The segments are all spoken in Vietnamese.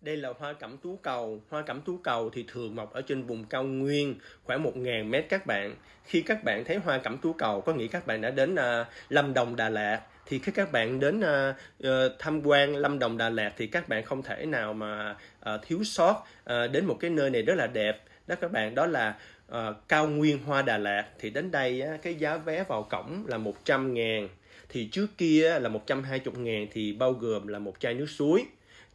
Đây là hoa cẩm tú cầu. Hoa cẩm tú cầu thì thường mọc ở trên vùng cao nguyên khoảng 1.000 mét các bạn. Khi các bạn thấy hoa cẩm tú cầu có nghĩa các bạn đã đến uh, Lâm Đồng Đà Lạt thì khi các bạn đến uh, tham quan Lâm Đồng Đà Lạt thì các bạn không thể nào mà uh, thiếu sót uh, đến một cái nơi này rất là đẹp đó các bạn đó là uh, cao nguyên hoa Đà Lạt thì đến đây á, cái giá vé vào cổng là 100 ngàn thì trước kia là 120 ngàn thì bao gồm là một chai nước suối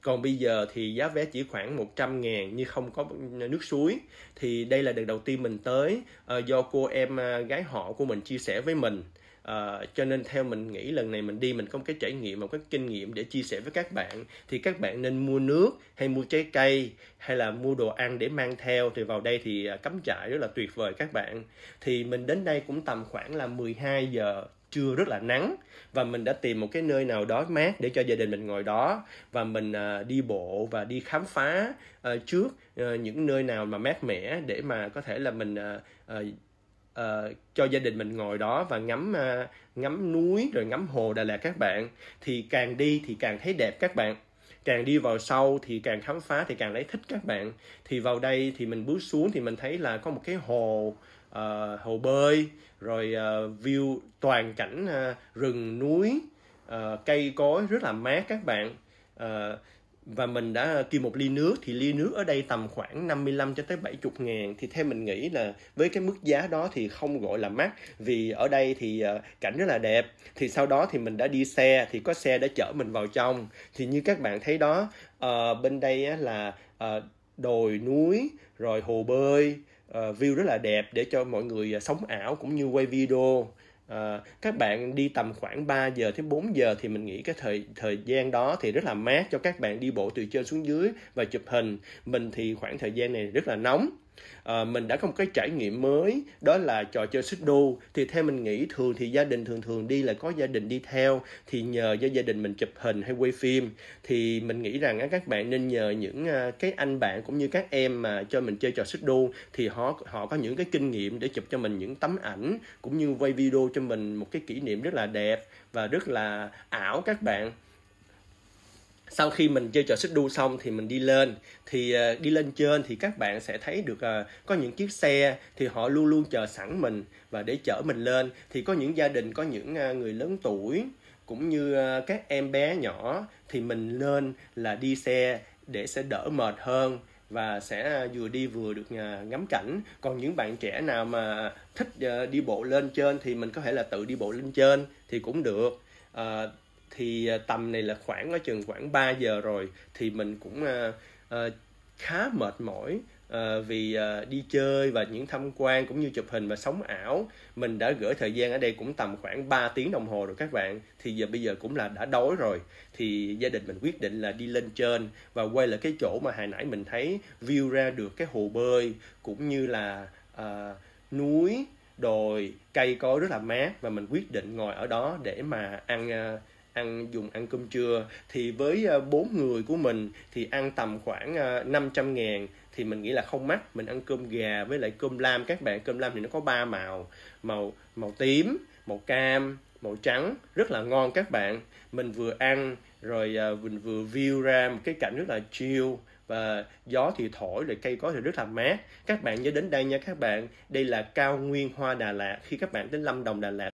còn bây giờ thì giá vé chỉ khoảng 100 ngàn như không có nước suối thì đây là lần đầu tiên mình tới uh, do cô em uh, gái họ của mình chia sẻ với mình À, cho nên theo mình nghĩ lần này mình đi mình có một cái trải nghiệm một cái kinh nghiệm để chia sẻ với các bạn thì các bạn nên mua nước hay mua trái cây hay là mua đồ ăn để mang theo thì vào đây thì cắm trại rất là tuyệt vời các bạn thì mình đến đây cũng tầm khoảng là 12 giờ trưa rất là nắng và mình đã tìm một cái nơi nào đó mát để cho gia đình mình ngồi đó và mình à, đi bộ và đi khám phá à, trước à, những nơi nào mà mát mẻ để mà có thể là mình cho gia đình mình ngồi đó và ngắm ngắm núi rồi ngắm hồ Đà Lạt các bạn thì càng đi thì càng thấy đẹp các bạn càng đi vào sâu thì càng khám phá thì càng lấy thích các bạn thì vào đây thì mình bước xuống thì mình thấy là có một cái hồ uh, hồ bơi rồi uh, view toàn cảnh uh, rừng núi uh, cây cối rất là mát các bạn uh, và mình đã kêu một ly nước thì ly nước ở đây tầm khoảng 55 cho tới 70 ngàn thì theo mình nghĩ là với cái mức giá đó thì không gọi là mắc vì ở đây thì ờ, cảnh rất là đẹp thì sau đó thì mình đã đi xe thì có xe đã chở mình vào trong thì như các bạn thấy đó ờ, bên đây là ờ, đồi núi rồi hồ bơi view rất là đẹp để cho mọi người sống ảo cũng như quay video à, các bạn đi tầm khoảng 3 giờ tới 4 giờ thì mình nghĩ cái thời thời gian đó thì rất là mát cho các bạn đi bộ từ trên xuống dưới và chụp hình mình thì khoảng thời gian này rất là nóng à, mình đã có một cái trải nghiệm mới đó là trò chơi xích đu thì theo mình nghĩ thường thì gia đình thường thường đi là có gia đình đi theo thì nhờ do gia đình mình chụp hình hay quay phim thì mình nghĩ rằng các bạn nên nhờ những à, cái anh bạn cũng như các em mà cho mình chơi trò xích đu thì họ họ có những cái kinh nghiệm để chụp cho mình những tấm ảnh cũng như quay video cho mình một cái kỷ niệm rất là đẹp và rất là ảo các bạn sau khi mình chơi trò xích đu xong thì mình đi lên thì ờ, đi lên trên thì các bạn sẽ thấy được ờ, có những chiếc xe thì họ luôn luôn chờ sẵn mình và để chở mình lên thì có những gia đình có những ờ, người lớn tuổi cũng như các em bé nhỏ thì mình lên là đi xe để sẽ đỡ mệt hơn và sẽ vừa đi vừa được ngắm cảnh còn những bạn trẻ nào mà thích đi bộ lên trên thì mình có thể là tự đi bộ lên trên thì cũng được thì à, tầm này là khoảng ở chừng khoảng 3 giờ rồi thì mình cũng uh, uh, khá mệt mỏi uh, vì uh, đi chơi và những tham quan cũng như chụp hình và sống ảo mình đã gửi thời gian ở đây cũng tầm khoảng 3 tiếng đồng hồ rồi các bạn thì giờ bây giờ cũng là đã đói rồi thì gia đình mình quyết định là đi lên trên và quay lại cái chỗ mà hồi nãy mình thấy view ra được cái hồ bơi cũng như là uh, núi đồi cây cối rất là mát và mình quyết định ngồi ở đó để mà ăn uh, ăn dùng ăn cơm trưa thì với ờ, bốn người của mình thì ăn tầm khoảng 500 ờ, ngàn thì mình nghĩ là không mắc mình ăn cơm gà với lại cơm lam các bạn cơm lam thì nó có ba màu màu màu tím màu cam màu trắng rất là ngon các bạn mình vừa ăn rồi ờ, mình vừa view ra một cái cảnh rất là chill và gió thì thổi rồi cây có thì rất là mát các bạn nhớ đến đây nha các bạn đây là cao nguyên hoa đà lạt khi các bạn đến lâm đồng đà lạt